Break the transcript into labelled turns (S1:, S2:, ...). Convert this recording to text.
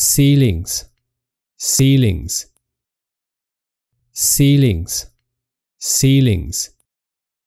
S1: ceilings, ceilings, ceilings, ceilings.